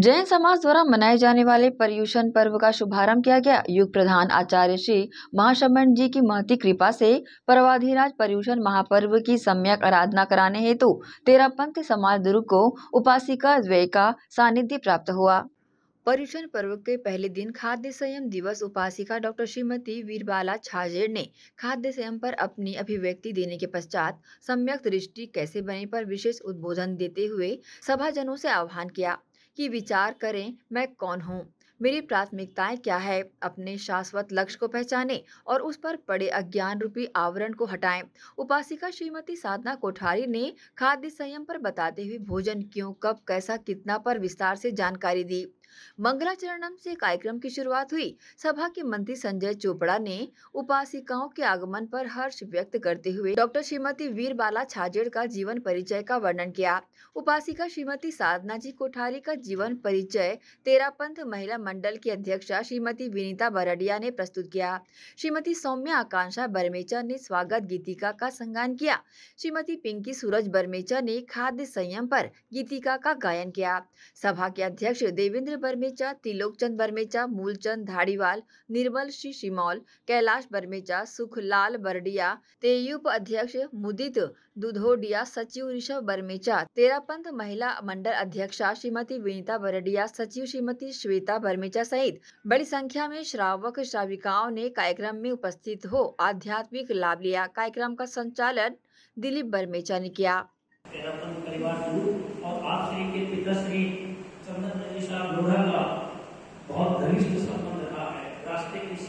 जैन समाज द्वारा मनाए जाने वाले पर्यूषण पर्व का शुभारंभ किया गया युग प्रधान आचार्य श्री महाशमन जी की महती कृपा से परवाधिराज पर्यूषण महापर्व की सम्यक आराधना कराने हेतु तेरा पंथ समाज दुर्ग को उपासिका द्वय का सानिध्य प्राप्त हुआ पर्यूषण पर्व के पहले दिन खाद्य संयम दिवस उपासिका डॉक्टर श्रीमती वीरबाला छाजेड़ ने खाद्य संयम पर अपनी अभिव्यक्ति देने के पश्चात सम्यक दृष्टि कैसे बने पर विशेष उद्बोधन देते हुए सभाजनों से आह्वान किया कि विचार करें मैं कौन हूँ मेरी प्राथमिकताएं क्या है अपने शाश्वत लक्ष्य को पहचानें और उस पर पड़े अज्ञान रूपी आवरण को हटाएं उपासिका श्रीमती साधना कोठारी ने खाद्य संयम पर बताते हुए भोजन क्यों कब कैसा कितना पर विस्तार से जानकारी दी मंगलाचरणम से कार्यक्रम की शुरुआत हुई सभा के मंत्री संजय चोपड़ा ने उपासिकाओं के आगमन पर हर्ष व्यक्त करते हुए डॉक्टर श्रीमती वीर बाला छाजेड़ का जीवन परिचय का वर्णन किया उपासिका श्रीमती साधना जी कोठारी का जीवन परिचय तेरापंथ महिला मंडल की अध्यक्षा श्रीमती विनीता बरडिया ने प्रस्तुत किया श्रीमती सौम्या आकांक्षा बर्मेचा ने स्वागत गीतिका का संज्ञान किया श्रीमती पिंकी सूरज बर्मेचा ने खाद्य संयम पर गीतिका का गायन किया सभा के अध्यक्ष देवेंद्र बर्मेचा तिलोकचंद बर्मेचा मूलचंद धाड़ीवाल निर्मल श्री सिमौल कैलाश बर्मेचा सुखलाल बर्डिया तेयुप अध्यक्ष मुदित दुधोडिया सचिव ऋषभ बर्मेचा तेरापंथ महिला मंडल अध्यक्षा श्रीमती विनीता बरडिया सचिव श्रीमती श्वेता बर्मेचा सहित बड़ी संख्या में श्रावक श्राविकाओं ने कार्यक्रम में उपस्थित हो आध्यात्मिक लाभ लिया कार्यक्रम का संचालन दिलीप बर्मेचा ने किया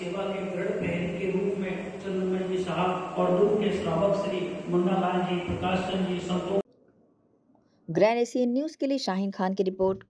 सेवा के दृढ़ पहल के रूप में चंद्रमल जी साहब और दुर्ग के श्रावक Shri Munnalal ji Prakash Chand ji Santosh grand Asian news के लिए शाहिन खान की रिपोर्ट